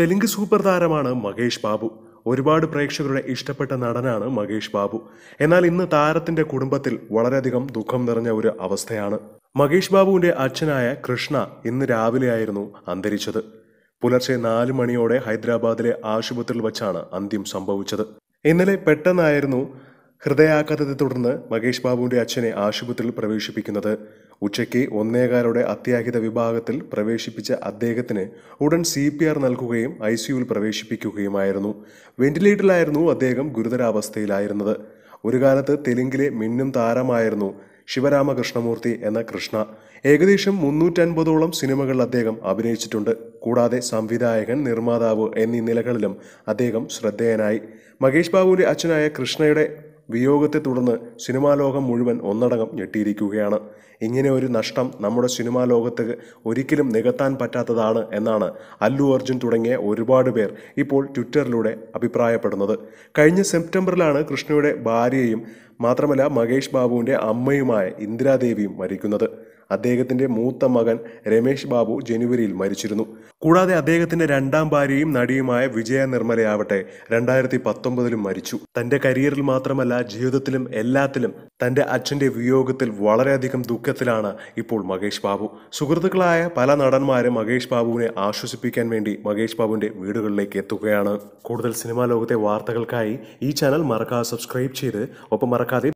Telugu super താരമാണ് മഹേഷ് ബാബു ഒരുപാട് പ്രേക്ഷകരുടെ ഇഷ്ടപ്പെട്ട നടനാണ് മഹേഷ് ബാബു എന്നാൽ ഇന്ന് താരത്തിന്റെ കുടുംബത്തിൽ വളരെയധികം ദുഃഖം നിറഞ്ഞ ഒരു അവസ്ഥയാണ് മഹേഷ് ബാബുവിന്റെ അച്ഛനായ കൃഷ്ണ ഇന്ന് രാവിലെയായിരുന്നു അന്തരിച്ചത് പുലർച്ചെ നാല് മണിയോടെ ഹൈദരാബാദിലെ ആശുപത്രിയിൽ വച്ചാണ് അന്ത്യം സംഭവിച്ചത് ഇന്നലെ പെട്ടെന്നായിരുന്നു ഹൃദയാഘാതത്തെ തുടർന്ന് മകേഷ് ബാബുവിന്റെ അച്ഛനെ ആശുപത്രിയിൽ പ്രവേശിപ്പിക്കുന്നത് ഉച്ചയ്ക്ക് ഒന്നേകാലോടെ അത്യാഹിത വിഭാഗത്തിൽ പ്രവേശിപ്പിച്ച അദ്ദേഹത്തിന് ഉടൻ സി പി ആർ നൽകുകയും ഐ സിയുൽ പ്രവേശിപ്പിക്കുകയുമായിരുന്നു വെന്റിലേറ്ററിലായിരുന്നു അദ്ദേഹം ഗുരുതരാവസ്ഥയിലായിരുന്നത് ഒരു കാലത്ത് തെലുങ്കിലെ മിന്നും താരമായിരുന്നു ശിവരാമകൃഷ്ണമൂർത്തി എന്ന കൃഷ്ണ ഏകദേശം മുന്നൂറ്റൻപതോളം സിനിമകൾ അദ്ദേഹം അഭിനയിച്ചിട്ടുണ്ട് കൂടാതെ സംവിധായകൻ നിർമ്മാതാവ് എന്നീ നിലകളിലും അദ്ദേഹം ശ്രദ്ധേയനായി മകേഷ് ബാബുവിന്റെ അച്ഛനായ കൃഷ്ണയുടെ വിയോഗത്തെ തുടർന്ന് സിനിമാ ലോകം മുഴുവൻ ഒന്നടങ്കം ഞെട്ടിയിരിക്കുകയാണ് ഇങ്ങനെ ഒരു നഷ്ടം നമ്മുടെ സിനിമാ ലോകത്ത് ഒരിക്കലും നികത്താൻ പറ്റാത്തതാണ് എന്നാണ് അല്ലു അർജുൻ തുടങ്ങിയ ഒരുപാട് പേർ ഇപ്പോൾ ട്വിറ്ററിലൂടെ അഭിപ്രായപ്പെടുന്നത് കഴിഞ്ഞ സെപ്റ്റംബറിലാണ് കൃഷ്ണയുടെ ഭാര്യയും മാത്രമല്ല മഹേഷ് ബാബുവിൻ്റെ അമ്മയുമായ ഇന്ദിരാദേവിയും മരിക്കുന്നത് അദ്ദേഹത്തിന്റെ മൂത്ത മകൻ രമേശ് ബാബു ജനുവരിയിൽ മരിച്ചിരുന്നു കൂടാതെ അദ്ദേഹത്തിന്റെ രണ്ടാം ഭാര്യയും നടിയുമായ വിജയ നിർമ്മലയാവട്ടെ രണ്ടായിരത്തി പത്തൊമ്പതിലും മരിച്ചു തന്റെ കരിയറിൽ മാത്രമല്ല ജീവിതത്തിലും എല്ലാത്തിലും തന്റെ അച്ഛന്റെ വിയോഗത്തിൽ വളരെയധികം ദുഃഖത്തിലാണ് ഇപ്പോൾ മഹേഷ് ബാബു സുഹൃത്തുക്കളായ പല നടന്മാരും മഹേഷ് ബാബുവിനെ ആശ്വസിപ്പിക്കാൻ വേണ്ടി മഹേഷ് ബാബുവിൻ്റെ വീടുകളിലേക്ക് എത്തുകയാണ് കൂടുതൽ സിനിമാ ലോകത്തെ വാർത്തകൾക്കായി ഈ ചാനൽ മറക്കാതെ സബ്സ്ക്രൈബ് ചെയ്ത് ഒപ്പം മറക്കാതെ academia